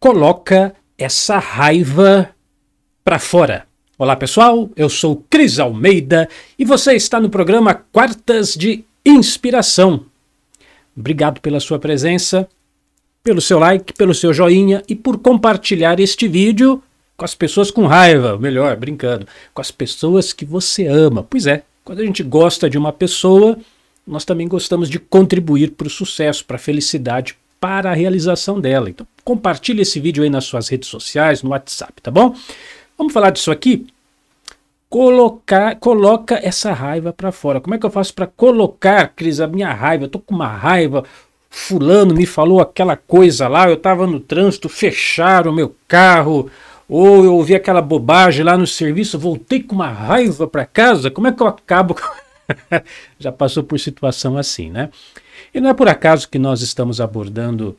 coloca essa raiva para fora. Olá pessoal, eu sou Cris Almeida e você está no programa Quartas de Inspiração. Obrigado pela sua presença, pelo seu like, pelo seu joinha e por compartilhar este vídeo com as pessoas com raiva, melhor, brincando, com as pessoas que você ama. Pois é, quando a gente gosta de uma pessoa, nós também gostamos de contribuir para o sucesso, para a felicidade, para a realização dela. Então, compartilhe esse vídeo aí nas suas redes sociais, no WhatsApp, tá bom? Vamos falar disso aqui? Colocar, coloca essa raiva para fora. Como é que eu faço para colocar, Cris, a minha raiva? Eu tô com uma raiva. Fulano me falou aquela coisa lá, eu tava no trânsito, fecharam o meu carro, ou eu ouvi aquela bobagem lá no serviço, voltei com uma raiva para casa. Como é que eu acabo? Já passou por situação assim, né? E não é por acaso que nós estamos abordando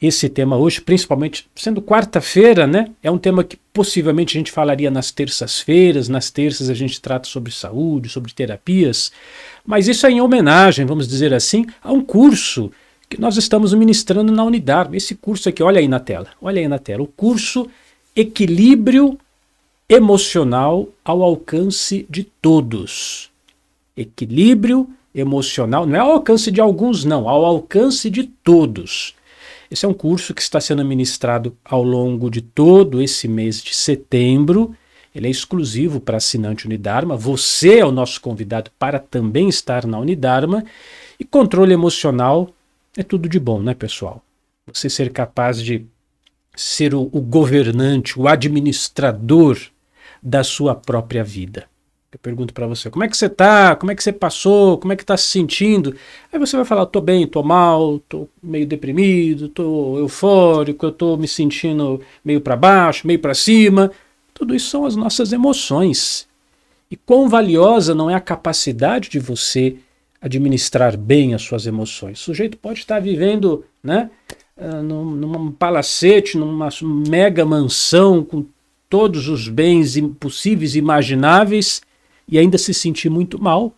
esse tema hoje, principalmente sendo quarta-feira, né? É um tema que possivelmente a gente falaria nas terças-feiras, nas terças a gente trata sobre saúde, sobre terapias, mas isso é em homenagem, vamos dizer assim, a um curso que nós estamos ministrando na Unidar. Esse curso aqui, olha aí na tela, olha aí na tela, o curso Equilíbrio Emocional ao Alcance de Todos. Equilíbrio Emocional emocional, não é ao alcance de alguns, não, ao alcance de todos. Esse é um curso que está sendo ministrado ao longo de todo esse mês de setembro. Ele é exclusivo para assinante Unidarma. Você é o nosso convidado para também estar na Unidarma. E controle emocional é tudo de bom, né, pessoal? Você ser capaz de ser o, o governante, o administrador da sua própria vida. Eu pergunto para você, como é que você tá? Como é que você passou? Como é que tá se sentindo? Aí você vai falar, tô bem, tô mal, tô meio deprimido, tô eufórico, eu tô me sentindo meio para baixo, meio para cima. Tudo isso são as nossas emoções. E quão valiosa não é a capacidade de você administrar bem as suas emoções. O sujeito pode estar vivendo, né, ah, num, num palacete, numa mega mansão com todos os bens possíveis e imagináveis, e ainda se sentir muito mal,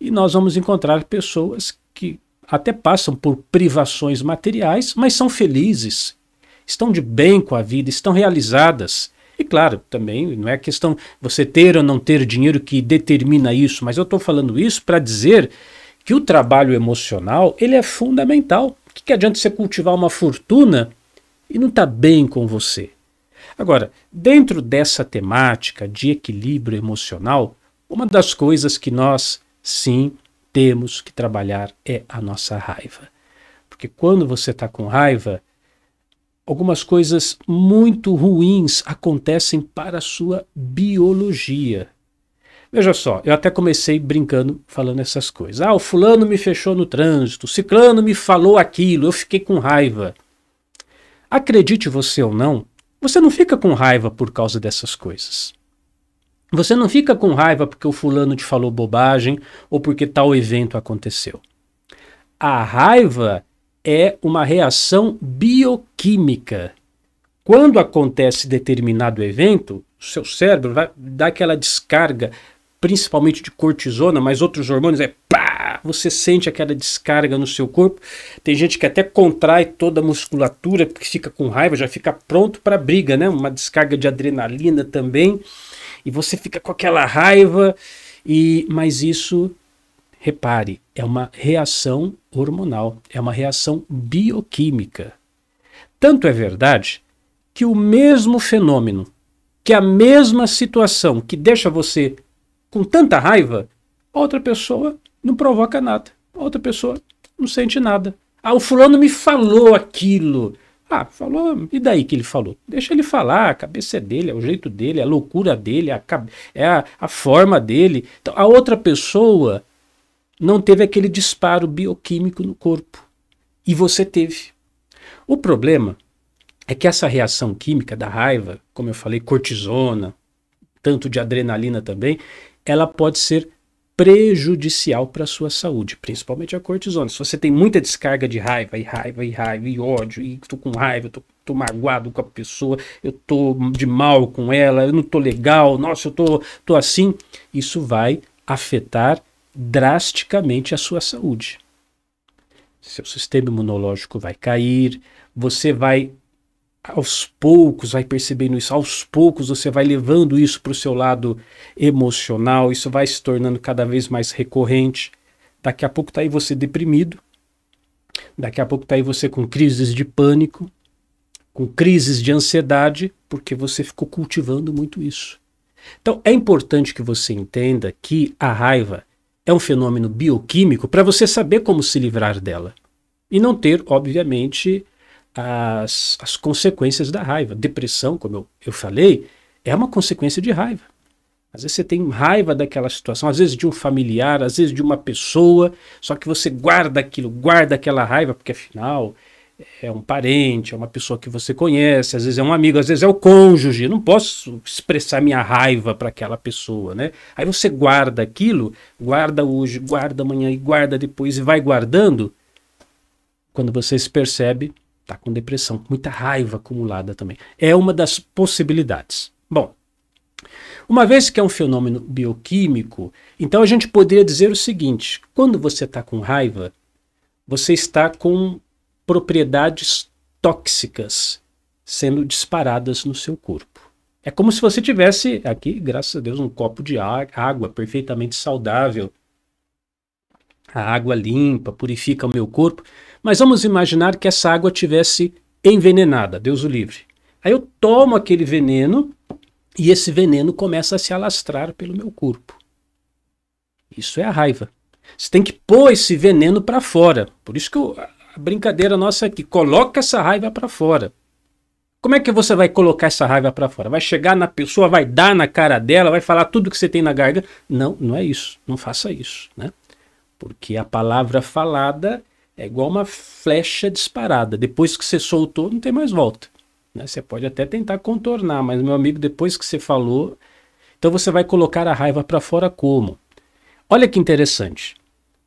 e nós vamos encontrar pessoas que até passam por privações materiais, mas são felizes, estão de bem com a vida, estão realizadas. E claro, também não é questão você ter ou não ter dinheiro que determina isso, mas eu estou falando isso para dizer que o trabalho emocional ele é fundamental. O que, que adianta você cultivar uma fortuna e não está bem com você? Agora, dentro dessa temática de equilíbrio emocional, uma das coisas que nós, sim, temos que trabalhar é a nossa raiva. Porque quando você está com raiva, algumas coisas muito ruins acontecem para a sua biologia. Veja só, eu até comecei brincando falando essas coisas. Ah, o fulano me fechou no trânsito, o ciclano me falou aquilo, eu fiquei com raiva. Acredite você ou não, você não fica com raiva por causa dessas coisas. Você não fica com raiva porque o fulano te falou bobagem ou porque tal evento aconteceu. A raiva é uma reação bioquímica. Quando acontece determinado evento, o seu cérebro vai dar aquela descarga, principalmente de cortisona, mas outros hormônios, é pá! Você sente aquela descarga no seu corpo. Tem gente que até contrai toda a musculatura, porque fica com raiva, já fica pronto para briga, né? Uma descarga de adrenalina também e você fica com aquela raiva e mas isso repare, é uma reação hormonal, é uma reação bioquímica. Tanto é verdade que o mesmo fenômeno, que a mesma situação que deixa você com tanta raiva, outra pessoa não provoca nada, outra pessoa não sente nada. Ah, o fulano me falou aquilo. Ah, falou. E daí que ele falou? Deixa ele falar, a cabeça é dele, é o jeito dele, é a loucura dele, é a, é a, a forma dele. Então, a outra pessoa não teve aquele disparo bioquímico no corpo. E você teve. O problema é que essa reação química da raiva, como eu falei, cortisona, tanto de adrenalina também, ela pode ser prejudicial para a sua saúde, principalmente a cortisona. Se você tem muita descarga de raiva, e raiva, e raiva, e ódio, e tô com raiva, eu tô, tô magoado com a pessoa, eu tô de mal com ela, eu não tô legal, nossa, eu tô, tô assim, isso vai afetar drasticamente a sua saúde. Seu sistema imunológico vai cair, você vai aos poucos vai percebendo isso, aos poucos você vai levando isso para o seu lado emocional, isso vai se tornando cada vez mais recorrente. Daqui a pouco está aí você deprimido, daqui a pouco está aí você com crises de pânico, com crises de ansiedade, porque você ficou cultivando muito isso. Então é importante que você entenda que a raiva é um fenômeno bioquímico para você saber como se livrar dela e não ter, obviamente, as, as consequências da raiva. Depressão, como eu, eu falei, é uma consequência de raiva. Às vezes você tem raiva daquela situação, às vezes de um familiar, às vezes de uma pessoa, só que você guarda aquilo, guarda aquela raiva, porque afinal é um parente, é uma pessoa que você conhece, às vezes é um amigo, às vezes é o cônjuge. não posso expressar minha raiva para aquela pessoa, né? Aí você guarda aquilo, guarda hoje, guarda amanhã e guarda depois e vai guardando. Quando você se percebe, Está com depressão, muita raiva acumulada também. É uma das possibilidades. Bom, uma vez que é um fenômeno bioquímico, então a gente poderia dizer o seguinte: quando você está com raiva, você está com propriedades tóxicas sendo disparadas no seu corpo. É como se você tivesse aqui, graças a Deus, um copo de água perfeitamente saudável, a água limpa, purifica o meu corpo. Mas vamos imaginar que essa água tivesse envenenada, Deus o livre. Aí eu tomo aquele veneno e esse veneno começa a se alastrar pelo meu corpo. Isso é a raiva. Você tem que pôr esse veneno para fora. Por isso que eu, a brincadeira nossa aqui, é coloca essa raiva para fora. Como é que você vai colocar essa raiva para fora? Vai chegar na pessoa, vai dar na cara dela, vai falar tudo que você tem na garganta? Não, não é isso. Não faça isso, né? Porque a palavra falada é igual uma flecha disparada. Depois que você soltou, não tem mais volta. Né? Você pode até tentar contornar, mas, meu amigo, depois que você falou. Então você vai colocar a raiva para fora como? Olha que interessante.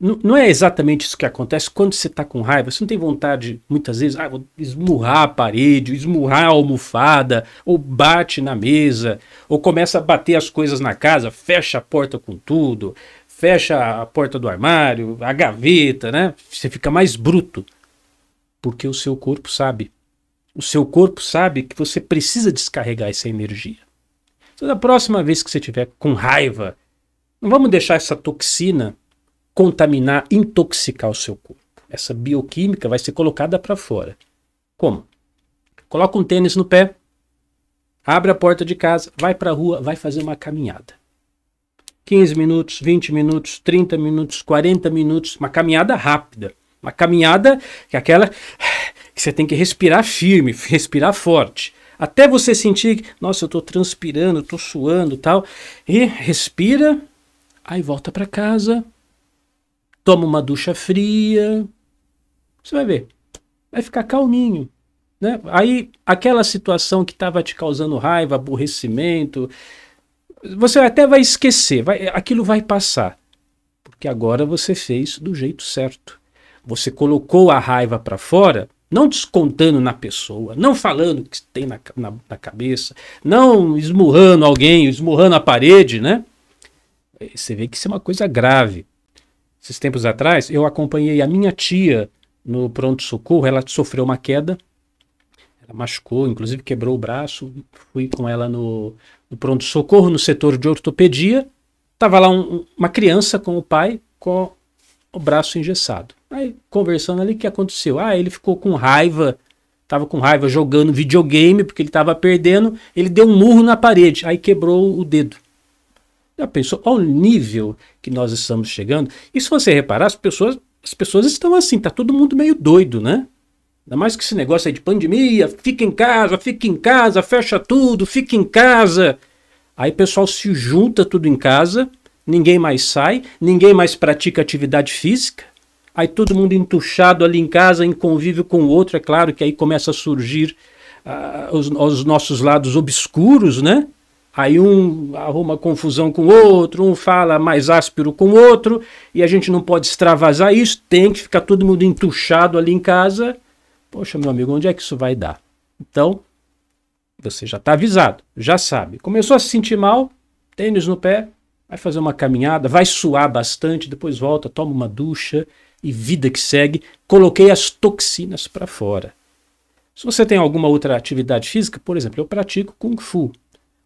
N não é exatamente isso que acontece quando você está com raiva. Você não tem vontade, muitas vezes, ah, vou esmurrar a parede, esmurrar a almofada, ou bate na mesa, ou começa a bater as coisas na casa, fecha a porta com tudo, fecha a porta do armário, a gaveta, né? Você fica mais bruto. Porque o seu corpo sabe. O seu corpo sabe que você precisa descarregar essa energia. Então, da próxima vez que você tiver com raiva, não vamos deixar essa toxina contaminar, intoxicar o seu corpo. Essa bioquímica vai ser colocada para fora. Como? Coloca um tênis no pé, abre a porta de casa, vai para a rua, vai fazer uma caminhada. 15 minutos, 20 minutos, 30 minutos, 40 minutos, uma caminhada rápida. Uma caminhada que é aquela que você tem que respirar firme, respirar forte. Até você sentir, que, nossa, eu estou transpirando, estou suando tal. E respira, aí volta para casa, toma uma ducha fria. Você vai ver, vai ficar calminho. Né? Aí aquela situação que estava te causando raiva, aborrecimento, você até vai esquecer, vai, aquilo vai passar. Porque agora você fez do jeito certo. Você colocou a raiva para fora, não descontando na pessoa, não falando o que tem na, na, na cabeça, não esmurrando alguém, esmurrando a parede, né? Você vê que isso é uma coisa grave. Esses tempos atrás, eu acompanhei a minha tia no pronto-socorro, ela sofreu uma queda ela machucou, inclusive quebrou o braço. Fui com ela no, no pronto-socorro, no setor de ortopedia. Tava lá um, uma criança com o pai com o braço engessado. Aí, conversando ali, o que aconteceu? Ah, ele ficou com raiva, tava com raiva jogando videogame, porque ele tava perdendo. Ele deu um murro na parede, aí quebrou o dedo. Já pensou o nível que nós estamos chegando? E se você reparar, as pessoas, as pessoas estão assim, tá todo mundo meio doido, né? Ainda mais que esse negócio aí de pandemia, fica em casa, fica em casa, fecha tudo, fica em casa. Aí o pessoal se junta tudo em casa, ninguém mais sai, ninguém mais pratica atividade física. Aí todo mundo entuchado ali em casa, em convívio com o outro, é claro que aí começa a surgir uh, os, os nossos lados obscuros, né? Aí um arruma confusão com o outro, um fala mais áspero com o outro, e a gente não pode extravasar isso, tem que ficar todo mundo entuchado ali em casa Poxa, meu amigo, onde é que isso vai dar? Então, você já está avisado, já sabe. Começou a se sentir mal, tênis no pé, vai fazer uma caminhada, vai suar bastante, depois volta, toma uma ducha e vida que segue. Coloquei as toxinas para fora. Se você tem alguma outra atividade física, por exemplo, eu pratico Kung Fu.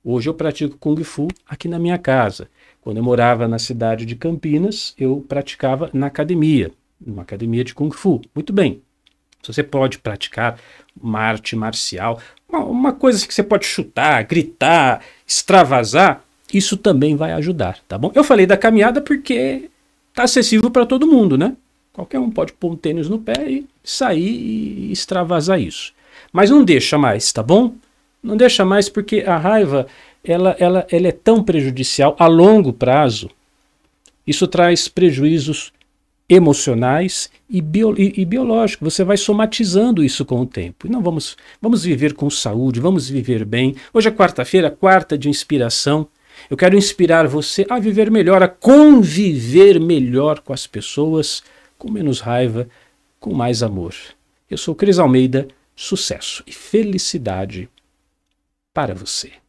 Hoje eu pratico Kung Fu aqui na minha casa. Quando eu morava na cidade de Campinas, eu praticava na academia, numa academia de Kung Fu. Muito bem. Se você pode praticar uma arte marcial, uma, uma coisa que você pode chutar, gritar, extravasar, isso também vai ajudar, tá bom? Eu falei da caminhada porque tá acessível para todo mundo, né? Qualquer um pode pôr um tênis no pé e sair e extravasar isso. Mas não deixa mais, tá bom? Não deixa mais porque a raiva ela, ela, ela é tão prejudicial a longo prazo. Isso traz prejuízos emocionais e, bio, e, e biológico. Você vai somatizando isso com o tempo. não vamos, vamos viver com saúde, vamos viver bem. Hoje é quarta-feira, quarta de inspiração. Eu quero inspirar você a viver melhor, a conviver melhor com as pessoas, com menos raiva, com mais amor. Eu sou Cris Almeida, sucesso e felicidade para você.